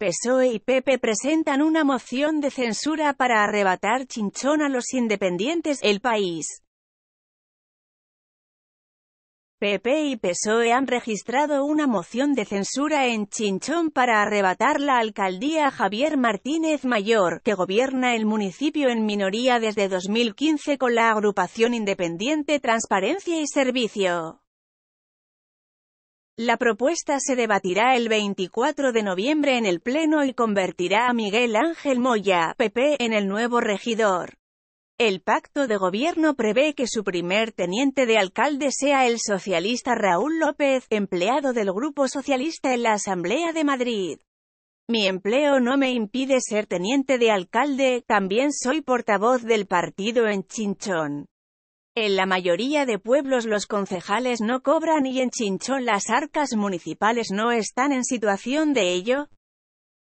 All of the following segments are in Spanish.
PSOE y PP presentan una moción de censura para arrebatar Chinchón a los independientes, el país. PP y PSOE han registrado una moción de censura en Chinchón para arrebatar la alcaldía Javier Martínez Mayor, que gobierna el municipio en minoría desde 2015 con la agrupación independiente Transparencia y Servicio. La propuesta se debatirá el 24 de noviembre en el Pleno y convertirá a Miguel Ángel Moya, PP, en el nuevo regidor. El pacto de gobierno prevé que su primer teniente de alcalde sea el socialista Raúl López, empleado del Grupo Socialista en la Asamblea de Madrid. Mi empleo no me impide ser teniente de alcalde, también soy portavoz del partido en Chinchón. En la mayoría de pueblos los concejales no cobran y en Chinchón las arcas municipales no están en situación de ello.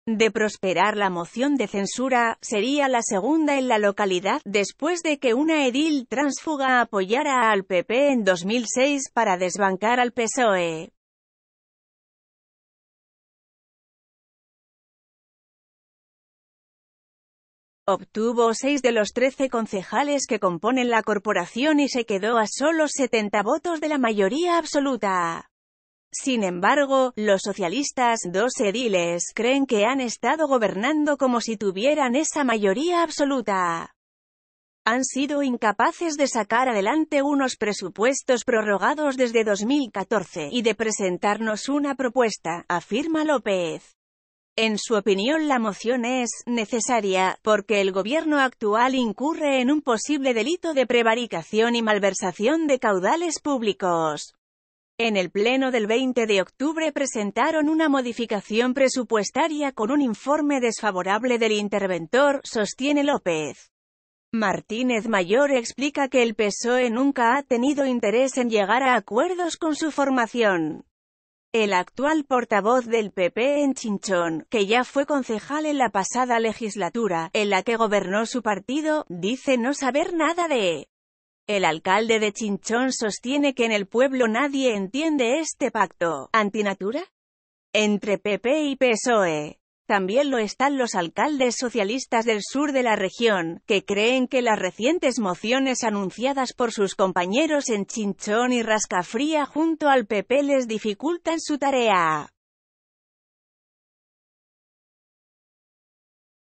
De prosperar la moción de censura, sería la segunda en la localidad, después de que una edil transfuga apoyara al PP en 2006 para desbancar al PSOE. Obtuvo seis de los trece concejales que componen la corporación y se quedó a solo 70 votos de la mayoría absoluta. Sin embargo, los socialistas, dos ediles, creen que han estado gobernando como si tuvieran esa mayoría absoluta han sido incapaces de sacar adelante unos presupuestos prorrogados desde 2014 y de presentarnos una propuesta, afirma López. En su opinión la moción es necesaria, porque el gobierno actual incurre en un posible delito de prevaricación y malversación de caudales públicos. En el Pleno del 20 de octubre presentaron una modificación presupuestaria con un informe desfavorable del interventor, sostiene López. Martínez Mayor explica que el PSOE nunca ha tenido interés en llegar a acuerdos con su formación. El actual portavoz del PP en Chinchón, que ya fue concejal en la pasada legislatura, en la que gobernó su partido, dice no saber nada de el alcalde de Chinchón sostiene que en el pueblo nadie entiende este pacto antinatura entre PP y PSOE. También lo están los alcaldes socialistas del sur de la región, que creen que las recientes mociones anunciadas por sus compañeros en Chinchón y Rascafría junto al PP les dificultan su tarea.